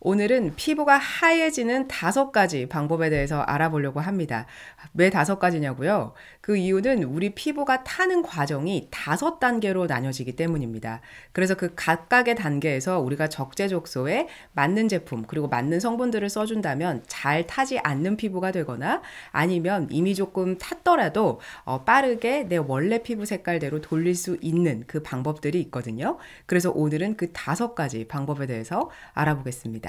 오늘은 피부가 하얘지는 다섯 가지 방법에 대해서 알아보려고 합니다. 왜 다섯 가지냐고요? 그 이유는 우리 피부가 타는 과정이 다섯 단계로 나뉘어지기 때문입니다. 그래서 그 각각의 단계에서 우리가 적재적소에 맞는 제품 그리고 맞는 성분들을 써준다면 잘 타지 않는 피부가 되거나 아니면 이미 조금 탔더라도 어, 빠르게 내 원래 피부 색깔대로 돌릴 수 있는 그 방법들이 있거든요. 그래서 오늘은 그 다섯 가지 방법에 대해서 알아보겠습니다.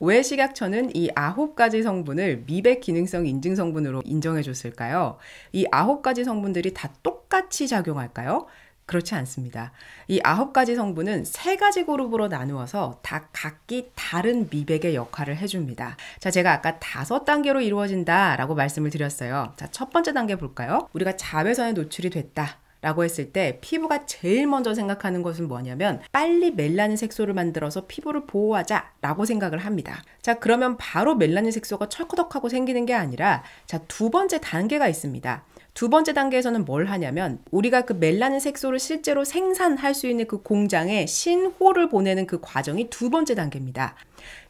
왜식약처는 이 아홉 가지 성분을 미백 기능성 인증 성분으로 인정해 줬을까요? 이 아홉 가지 성분들이 다 똑같이 작용할까요? 그렇지 않습니다. 이 아홉 가지 성분은 세 가지 그룹으로 나누어서 다 각기 다른 미백의 역할을 해줍니다. 자, 제가 아까 다섯 단계로 이루어진다라고 말씀을 드렸어요. 자, 첫 번째 단계 볼까요? 우리가 자외선에 노출이 됐다. 라고 했을 때 피부가 제일 먼저 생각하는 것은 뭐냐면 빨리 멜라닌 색소를 만들어서 피부를 보호하자 라고 생각을 합니다. 자, 그러면 바로 멜라닌 색소가 철커덕하고 생기는 게 아니라 자, 두 번째 단계가 있습니다. 두 번째 단계에서는 뭘 하냐면 우리가 그 멜라닌 색소를 실제로 생산할 수 있는 그 공장에 신호를 보내는 그 과정이 두 번째 단계입니다.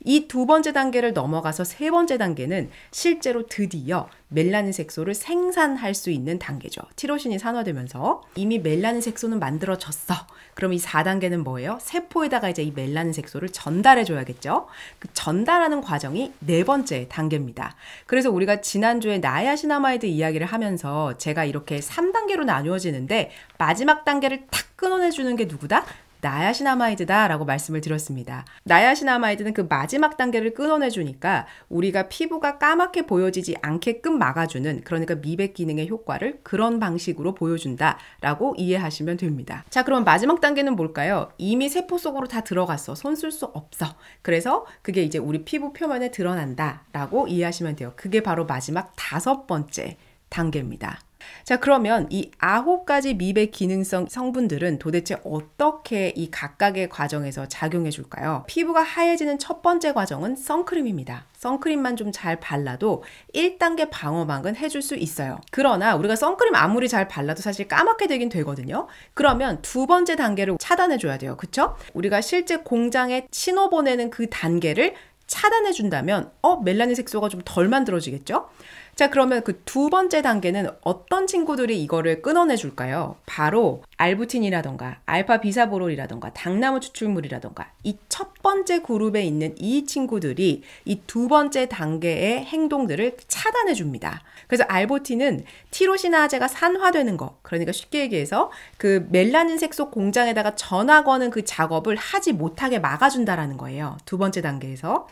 이두 번째 단계를 넘어가서 세 번째 단계는 실제로 드디어 멜라닌 색소를 생산할 수 있는 단계죠. 티로신이 산화되면서 이미 멜라닌 색소는 만들어졌어. 그럼 이 4단계는 뭐예요? 세포에다가 이제 이 멜라닌 색소를 전달해 줘야겠죠. 그 전달하는 과정이 네 번째 단계입니다. 그래서 우리가 지난주에 나야시나마이드 이야기를 하면서 제가 이렇게 3단계로 나누어지는데 마지막 단계를 탁 끊어내 주는 게 누구다? 나야시나마이드다라고 말씀을 드렸습니다. 나야시나마이드는 그 마지막 단계를 끊어내주니까 우리가 피부가 까맣게 보여지지 않게끔 막아주는 그러니까 미백 기능의 효과를 그런 방식으로 보여준다라고 이해하시면 됩니다. 자, 그럼 마지막 단계는 뭘까요? 이미 세포 속으로 다 들어갔어. 손쓸 수 없어. 그래서 그게 이제 우리 피부 표면에 드러난다라고 이해하시면 돼요. 그게 바로 마지막 다섯 번째 단계입니다. 자, 그러면 이 아홉 가지 미백 기능성 성분들은 도대체 어떻게 이 각각의 과정에서 작용해 줄까요? 피부가 하얘지는 첫 번째 과정은 선크림입니다. 선크림만 좀 잘 발라도 1단계 방어막은 해줄 수 있어요. 그러나 우리가 선크림 아무리 잘 발라도 사실 까맣게 되긴 되거든요. 그러면 두 번째 단계를 차단해줘야 돼요. 그쵸? 우리가 실제 공장에 신호 보내는 그 단계를 차단해준다면, 어, 멜라닌 색소가 좀 덜 만들어지겠죠? 자, 그러면 그 두 번째 단계는 어떤 친구들이 이거를 끊어내 줄까요? 바로 알부틴이라던가 알파 비사보롤이라던가 당나무 추출물이라던가 이 첫 번째 그룹에 있는 이 친구들이 이 두 번째 단계의 행동들을 차단해 줍니다. 그래서 알부틴은 티로시나제가 산화되는 거. 그러니까 쉽게 얘기해서 그 멜라닌 색소 공장에다가 전화 거는 그 작업을 하지 못하게 막아준다라는 거예요. 두 번째 단계에서.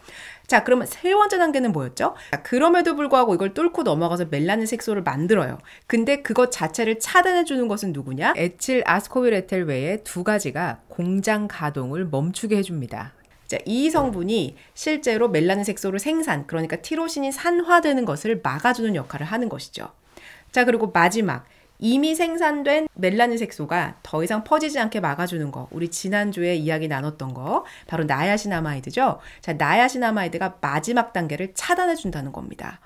자, 그러면 세 번째 단계는 뭐였죠? 자, 그럼에도 불구하고 이걸 뚫고 넘어가서 멜라닌 색소를 만들어요. 근데 그것 자체를 차단해 주는 것은 누구냐? 에칠 아스코빌에텔 외에 두 가지가 공장 가동을 멈추게 해줍니다. 자, 이 성분이 실제로 멜라닌 색소를 생산, 그러니까 티로신이 산화되는 것을 막아주는 역할을 하는 것이죠. 자, 그리고 마지막 이미 생산된 멜라닌 색소가 더 이상 퍼지지 않게 막아주는 거. 우리 지난주에 이야기 나눴던 거. 바로 나야시나마이드죠. 자, 나야시나마이드가 마지막 단계를 차단해준다는 겁니다.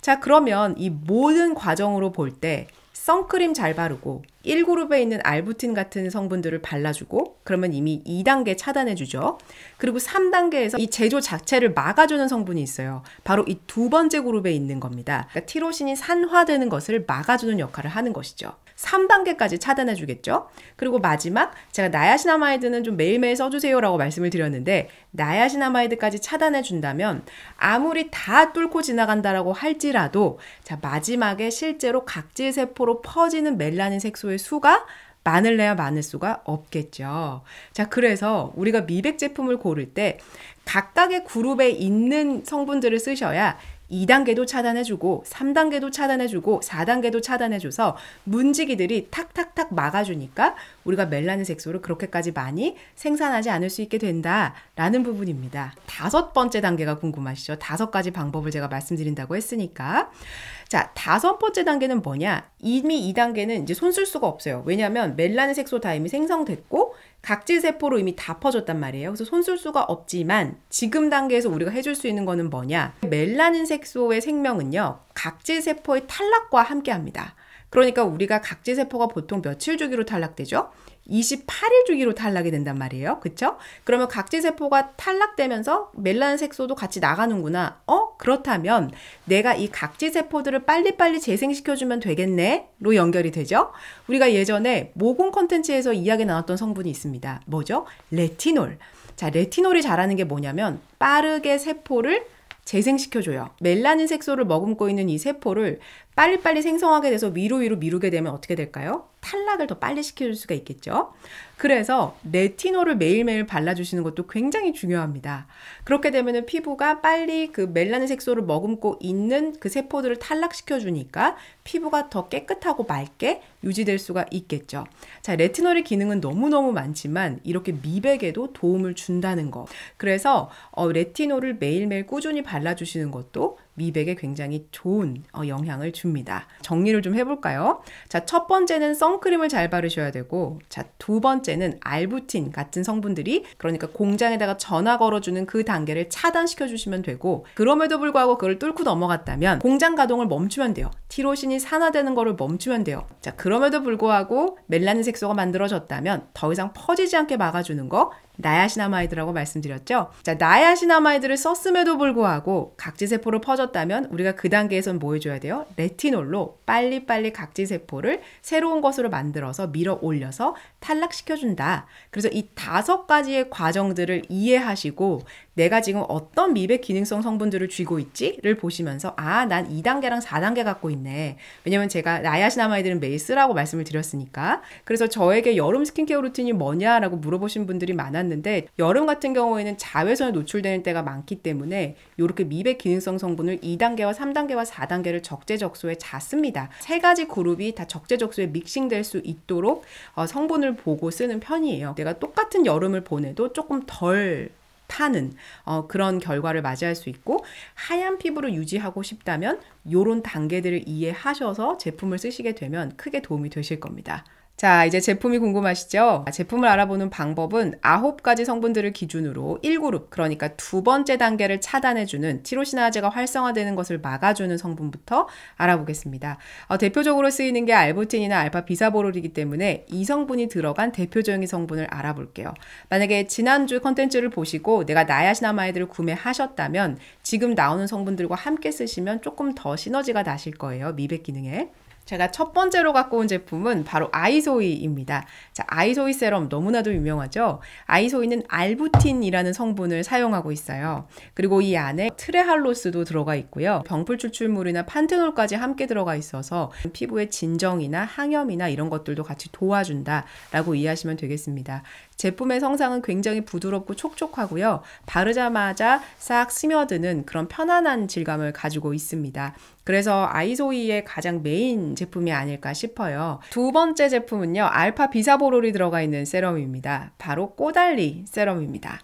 자, 그러면 이 모든 과정으로 볼때 선크림 잘 바르고 1그룹에 있는 알부틴 같은 성분들을 발라주고 그러면 이미 2단계 차단해주죠. 그리고 3단계에서 이 제조 자체를 막아주는 성분이 있어요. 바로 이 두 번째 그룹에 있는 겁니다. 그러니까 티로신이 산화되는 것을 막아주는 역할을 하는 것이죠. 3단계까지 차단해 주겠죠. 그리고 마지막 제가 나야시나마이드는 좀 매일매일 써주세요라고 말씀을 드렸는데 나야시나마이드까지 차단해 준다면 아무리 다 뚫고 지나간다라고 할지라도 자 마지막에 실제로 각질 세포로 퍼지는 멜라닌 색소의 수가 많을래야 많을 수가 없겠죠. 자, 그래서 우리가 미백 제품을 고를 때 각각의 그룹에 있는 성분들을 쓰셔야 2단계도 차단해주고 3단계도 차단해주고 4단계도 차단해줘서 문지기들이 탁탁탁 막아주니까 우리가 멜라닌 색소를 그렇게까지 많이 생산하지 않을 수 있게 된다라는 부분입니다. 다섯 번째 단계가 궁금하시죠? 다섯 가지 방법을 제가 말씀드린다고 했으니까 자, 다섯 번째 단계는 뭐냐? 이미 이 단계는 이제 손쓸 수가 없어요. 왜냐하면 멜라닌 색소 다 이미 생성됐고 각질 세포로 이미 다 퍼졌단 말이에요. 그래서 손쓸 수가 없지만 지금 단계에서 우리가 해줄 수 있는 거는 뭐냐? 멜라닌 색소의 생명은요, 각질 세포의 탈락과 함께합니다. 그러니까 우리가 각질 세포가 보통 며칠 주기로 탈락되죠? 28일 주기로 탈락이 된단 말이에요. 그쵸? 그러면 각질 세포가 탈락되면서 멜라닌 색소도 같이 나가는구나. 어? 그렇다면 내가 이각질 세포들을 빨리빨리 재생시켜주면 되겠네? 로 연결이 되죠? 우리가 예전에 모공 컨텐츠에서 이야기 나눴던 성분이 있습니다. 뭐죠? 레티놀. 자, 레티놀이 잘하는 게 뭐냐면 빠르게 세포를 재생시켜줘요. 멜라닌 색소를 머금고 있는 이 세포를 빨리빨리 생성하게 돼서 위로 위로 미루게 되면 어떻게 될까요? 탈락을 더 빨리 시킬 수가 있겠죠. 그래서 레티놀을 매일매일 발라주시는 것도 굉장히 중요합니다. 그렇게 되면 피부가 빨리 그 멜라닌 색소를 머금고 있는 그 세포들을 탈락시켜주니까 피부가 더 깨끗하고 맑게 유지될 수가 있겠죠. 자, 레티놀의 기능은 너무너무 많지만 이렇게 미백에도 도움을 준다는 거. 그래서 어, 레티놀을 매일매일 꾸준히 발라주시는 것도 미백에 굉장히 좋은 어, 영향을 줍니다. 정리를 좀 해볼까요? 자, 첫 번째는 선크림을 잘 바르셔야 되고, 자, 두 번째는 알부틴 같은 성분들이 그러니까 공장에다가 전화 걸어주는 그 단계를 차단시켜 주시면 되고, 그럼에도 불구하고 그걸 뚫고 넘어갔다면 공장 가동을 멈추면 돼요. 티로신이 산화되는 것을 멈추면 돼요. 자, 그럼에도 불구하고 멜라닌 색소가 만들어졌다면 더 이상 퍼지지 않게 막아주는 거 나야시나마이드라고 말씀드렸죠. 자, 나야시나마이드를 썼음에도 불구하고 각지세포로 퍼졌다면 우리가 그 단계에선 뭐 해줘야 돼요? 레티놀로 빨리빨리 각지세포를 새로운 것으로 만들어서 밀어 올려서 탈락시켜준다. 그래서 이 다섯 가지의 과정들을 이해하시고 내가 지금 어떤 미백 기능성 성분들을 쥐고 있지를 보시면서 아, 난 2단계랑 4단계 갖고 있네. 왜냐면 제가 나야시나마이드는 매일 쓰라고 말씀을 드렸으니까. 그래서 저에게 여름 스킨케어 루틴이 뭐냐라고 물어보신 분들이 많았는데 여름 같은 경우에는 자외선에 노출되는 때가 많기 때문에 이렇게 미백 기능성 성분을 2단계와 3단계와 4단계를 적재적소에 잡습니다세 가지 그룹이 다 적재적소에 믹싱될 수 있도록 어, 성분을 보고 쓰는 편이에요. 내가 똑같은 여름을 보내도 조금 덜 타는 어, 그런 결과를 맞이할 수 있고 하얀 피부를 유지하고 싶다면 이런 단계들을 이해하셔서 제품을 쓰시게 되면 크게 도움이 되실 겁니다. 자, 이제 제품이 궁금하시죠? 아, 제품을 알아보는 방법은 9가지 성분들을 기준으로 1그룹, 그러니까 두 번째 단계를 차단해주는 티로시나제가 활성화되는 것을 막아주는 성분부터 알아보겠습니다. 어, 대표적으로 쓰이는 게 알부틴이나 알파비사보롤이기 때문에 이 성분이 들어간 대표적인 성분을 알아볼게요. 만약에 지난주 컨텐츠를 보시고 내가 나야시나마이드를 구매하셨다면 지금 나오는 성분들과 함께 쓰시면 조금 더 시너지가 나실 거예요. 미백 기능에. 제가 첫 번째로 갖고 온 제품은 바로 아이소이입니다. 자, 아이소이 세럼 너무나도 유명하죠? 아이소이는 알부틴이라는 성분을 사용하고 있어요. 그리고 이 안에 트레할로스도 들어가 있고요. 병풀 추출물이나 판테놀까지 함께 들어가 있어서 피부의 진정이나 항염이나 이런 것들도 같이 도와준다라고 이해하시면 되겠습니다. 제품의 성상은 굉장히 부드럽고 촉촉하고요. 바르자마자 싹 스며드는 그런 편안한 질감을 가지고 있습니다. 그래서 아이소이의 가장 메인 제품이 아닐까 싶어요. 두 번째 제품은요. 알파 비사보롤이 들어가 있는 세럼입니다. 바로 꼬달리 세럼입니다.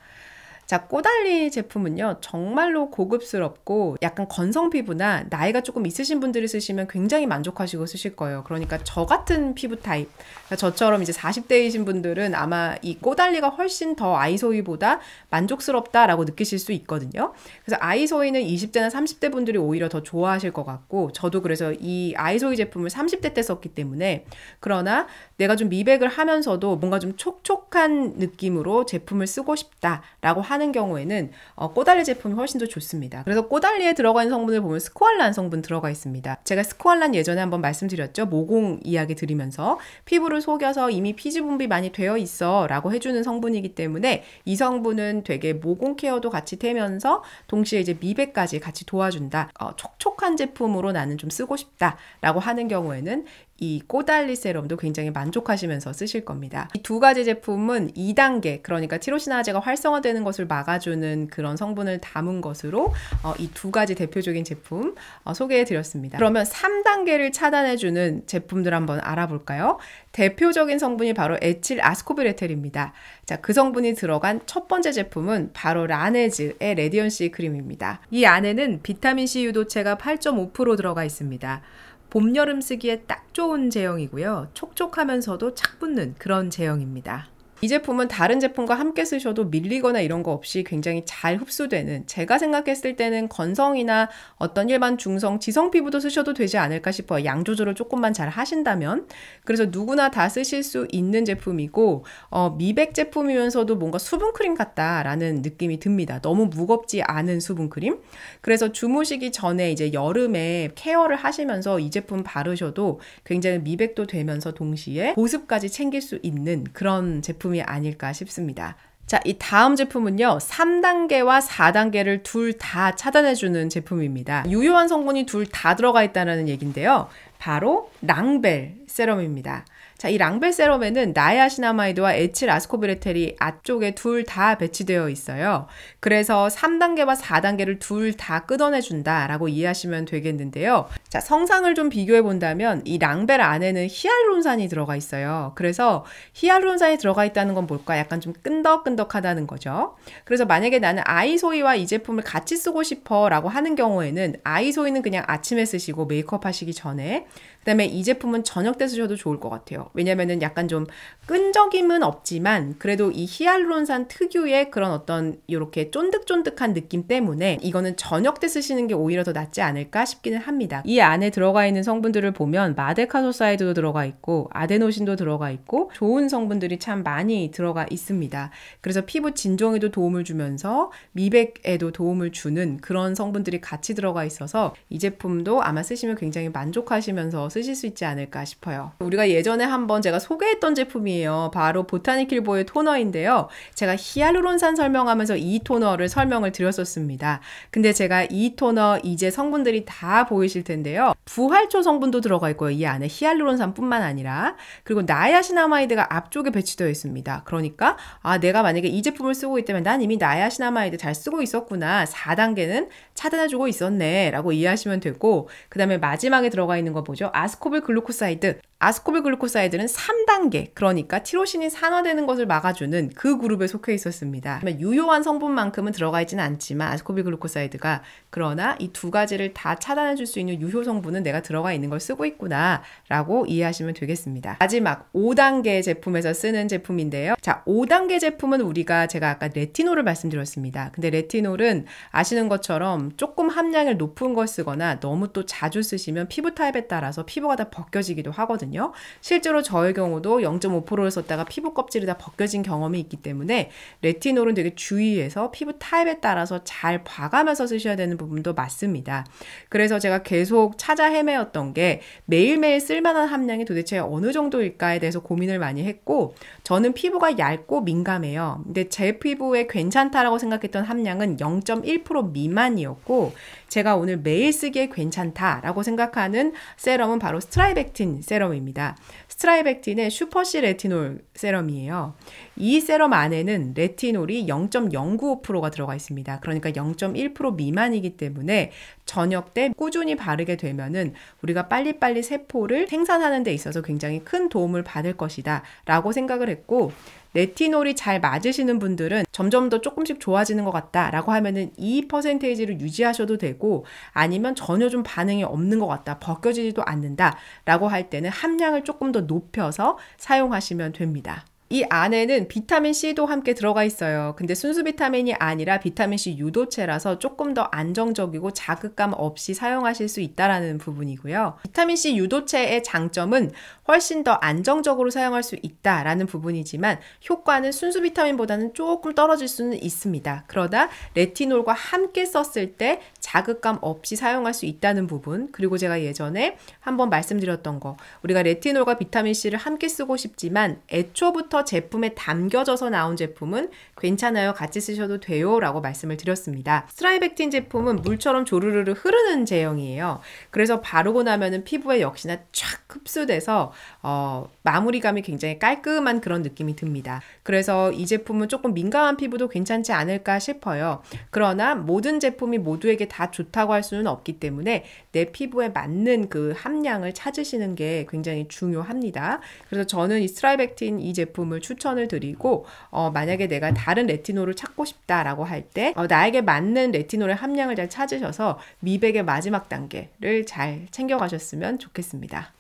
자, 꼬달리 제품은요, 정말로 고급스럽고 약간 건성 피부나 나이가 조금 있으신 분들이 쓰시면 굉장히 만족하시고 쓰실 거예요. 그러니까 저 같은 피부 타입, 그러니까 저처럼 이제 40대이신 분들은 아마 이 꼬달리가 훨씬 더 아이소이보다 만족스럽다라고 느끼실 수 있거든요. 그래서 아이소이는 20대나 30대 분들이 오히려 더 좋아하실 것 같고, 저도 그래서 이 아이소이 제품을 30대 때 썼기 때문에, 그러나 내가 좀 미백을 하면서도 뭔가 좀 촉촉한 느낌으로 제품을 쓰고 싶다라고 하 하는 경우에는 어, 꼬달리 제품이 훨씬 더 좋습니다. 그래서 꼬달리에 들어가 있는 성분을 보면 스코알란 성분 들어가 있습니다. 제가 스코알란 예전에 한번 말씀드렸죠. 모공 이야기 드리면서 피부를 속여서 이미 피지 분비 많이 되어 있어 라고 해주는 성분이기 때문에 이 성분은 되게 모공 케어도 같이 되면서 동시에 이제 미백까지 같이 도와준다. 어, 촉촉한 제품으로 나는 좀 쓰고 싶다 라고 하는 경우에는 이 꼬달리 세럼도 굉장히 만족하시면서 쓰실 겁니다. 이 두 가지 제품은 2단계, 그러니까 티로시나제가 활성화되는 것을 막아주는 그런 성분을 담은 것으로 어, 이두 가지 대표적인 제품 어, 소개해드렸습니다. 그러면 3단계를 차단해주는 제품들 한번 알아볼까요? 대표적인 성분이 바로 에칠 아스코빌에텔입니다. 자, 그 성분이 들어간 첫 번째 제품은 바로 라네즈의 레디언 C 크림입니다. 이 안에는 비타민 C 유도체가 8.5% 들어가 있습니다. 봄, 여름 쓰기에 딱 좋은 제형이고요. 촉촉하면서도 착 붙는 그런 제형입니다. 이 제품은 다른 제품과 함께 쓰셔도 밀리거나 이런 거 없이 굉장히 잘 흡수되는 제가 생각했을 때는 건성이나 어떤 일반 중성, 지성 피부도 쓰셔도 되지 않을까 싶어요. 양 조절을 조금만 잘 하신다면. 그래서 누구나 다 쓰실 수 있는 제품이고 어, 미백 제품이면서도 뭔가 수분크림 같다라는 느낌이 듭니다. 너무 무겁지 않은 수분크림. 그래서 주무시기 전에 이제 여름에 케어를 하시면서 이 제품 바르셔도 굉장히 미백도 되면서 동시에 보습까지 챙길 수 있는 그런 제품 제품이 아닐까 싶습니다. 자, 이 다음 제품은요. 3단계와 4단계를 둘 다 차단해주는 제품입니다. 유효한 성분이 둘 다 들어가 있다는 얘기인데요. 바로 랑벨 세럼입니다. 자, 이 랑벨 세럼에는 나이아시나마이드와 에칠 아스코빌레텔이 앞쪽에 둘 다 배치되어 있어요. 그래서 3단계와 4단계를 둘 다 끄어내준다라고 이해하시면 되겠는데요. 자, 성상을 좀 비교해 본다면 이 랑벨 안에는 히알루론산이 들어가 있어요. 그래서 히알루론산이 들어가 있다는 건 뭘까? 약간 좀 끈덕끈덕하다는 거죠. 그래서 만약에 나는 아이소이와 이 제품을 같이 쓰고 싶어라고 하는 경우에는 아이소이는 그냥 아침에 쓰시고 메이크업 하시기 전에 그다음에 이 제품은 저녁 때 쓰셔도 좋을 것 같아요. 왜냐면은 약간 좀 끈적임은 없지만 그래도 이 히알루론산 특유의 그런 어떤 이렇게 쫀득쫀득한 느낌 때문에 이거는 저녁 때 쓰시는 게 오히려 더 낫지 않을까 싶기는 합니다. 이 안에 들어가 있는 성분들을 보면 마데카소사이드도 들어가 있고 아데노신도 들어가 있고 좋은 성분들이 참 많이 들어가 있습니다. 그래서 피부 진정에도 도움을 주면서 미백에도 도움을 주는 그런 성분들이 같이 들어가 있어서 이 제품도 아마 쓰시면 굉장히 만족하시면 하시면서 쓰실 수 있지 않을까 싶어요. 우리가 예전에 한번 제가 소개했던 제품이에요. 바로 보타니킬보의 토너인데요. 제가 히알루론산 설명하면서 이 토너를 설명을 드렸었습니다. 근데 제가 이 토너 이제 성분들이 다 보이실 텐데요. 부활초 성분도 들어가 있고요. 이 안에 히알루론산뿐만 아니라 그리고 나야시나마이드가 앞쪽에 배치되어 있습니다. 그러니까 아 내가 만약에 이 제품을 쓰고 있다면 난 이미 나야시나마이드 잘 쓰고 있었구나. 4단계는 차단해주고 있었네 라고 이해하시면 되고 그 다음에 마지막에 들어가 있는 거 보면 보죠. 아스코빌 글루코사이드. 아스코빌 글루코사이드는 3단계, 그러니까 티로신이 산화되는 것을 막아주는 그 그룹에 속해 있었습니다. 유효한 성분만큼은 들어가 있지는 않지만 아스코빌 글루코사이드가 그러나 이 두 가지를 다 차단해 줄 수 있는 유효 성분은 내가 들어가 있는 걸 쓰고 있구나라고 이해하시면 되겠습니다. 마지막 5단계 제품에서 쓰는 제품인데요. 자, 5단계 제품은 우리가 제가 아까 레티놀을 말씀드렸습니다. 근데 레티놀은 아시는 것처럼 조금 함량을 높은 걸 쓰거나 너무 또 자주 쓰시면 피부 타입에 따라 따라서 피부가 다 벗겨지기도 하거든요. 실제로 저의 경우도 0.5%를 썼다가 피부 껍질이 다 벗겨진 경험이 있기 때문에 레티놀은 되게 주의해서 피부 타입에 따라서 잘 봐가면서 쓰셔야 되는 부분도 맞습니다. 그래서 제가 계속 찾아 헤매었던 게 매일매일 쓸만한 함량이 도대체 어느 정도일까에 대해서 고민을 많이 했고 저는 피부가 얇고 민감해요. 근데 제 피부에 괜찮다라고 생각했던 함량은 0.1% 미만이었고 제가 오늘 매일 쓰기에 괜찮다라고 생각하는 세 세럼은 바로 스트라이벡틴 세럼입니다. 스트라이백틴의 슈퍼시 레티놀 세럼이에요. 이 세럼 안에는 레티놀이 0.095%가 들어가 있습니다. 그러니까 0.1% 미만이기 때문에 저녁 때 꾸준히 바르게 되면은 우리가 빨리빨리 세포를 생산하는 데 있어서 굉장히 큰 도움을 받을 것이다 라고 생각을 했고 레티놀이 잘 맞으시는 분들은 점점 더 조금씩 좋아지는 것 같다라고 하면은 이 퍼센테이지를 유지하셔도 되고 아니면 전혀 좀 반응이 없는 것 같다 벗겨지지도 않는다라고 할 때는 함량을 조금 더 높여서 사용하시면 됩니다. 이 안에는 비타민 C도 함께 들어가 있어요. 근데 순수 비타민이 아니라 비타민 C 유도체라서 조금 더 안정적이고 자극감 없이 사용하실 수있다는 부분이고요. 비타민 C 유도체의 장점은 훨씬 더 안정적으로 사용할 수있다는 부분이지만 효과는 순수 비타민보다는 조금 떨어질 수는 있습니다. 그러다 레티놀과 함께 썼을 때 자극감 없이 사용할 수 있다는 부분 그리고 제가 예전에 한번 말씀드렸던 거 우리가 레티놀과 비타민 C를 함께 쓰고 싶지만 애초부터 제품에 담겨져서 나온 제품은 괜찮아요. 같이 쓰셔도 돼요. 라고 말씀을 드렸습니다. 스트라이백틴 제품은 물처럼 조르르르 흐르는 제형이에요. 그래서 바르고 나면 피부에 역시나 촥 흡수돼서 어, 마무리감이 굉장히 깔끔한 그런 느낌이 듭니다. 그래서 이 제품은 조금 민감한 피부도 괜찮지 않을까 싶어요. 그러나 모든 제품이 모두에게 다 좋다고 할 수는 없기 때문에 내 피부에 맞는 그 함량을 찾으시는 게 굉장히 중요합니다. 그래서 저는 이스트라이벡틴이 제품을 추천을 드리고 어, 만약에 내가 다른 레티놀을 찾고 싶다라고 할때 어, 나에게 맞는 레티놀의 함량을 잘 찾으셔서 미백의 마지막 단계를 잘 챙겨가셨으면 좋겠습니다.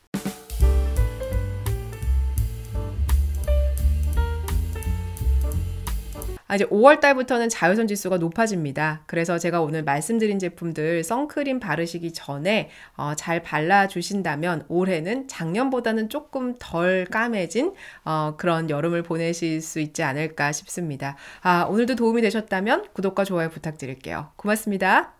아, 이제 5월 달부터는 자외선 지수가 높아집니다. 그래서 제가 오늘 말씀드린 제품들 선크림 바르시기 전에 어, 잘 발라주신다면 올해는 작년보다는 조금 덜 까매진 어, 그런 여름을 보내실 수 있지 않을까 싶습니다. 아, 오늘도 도움이 되셨다면 구독과 좋아요 부탁드릴게요. 고맙습니다.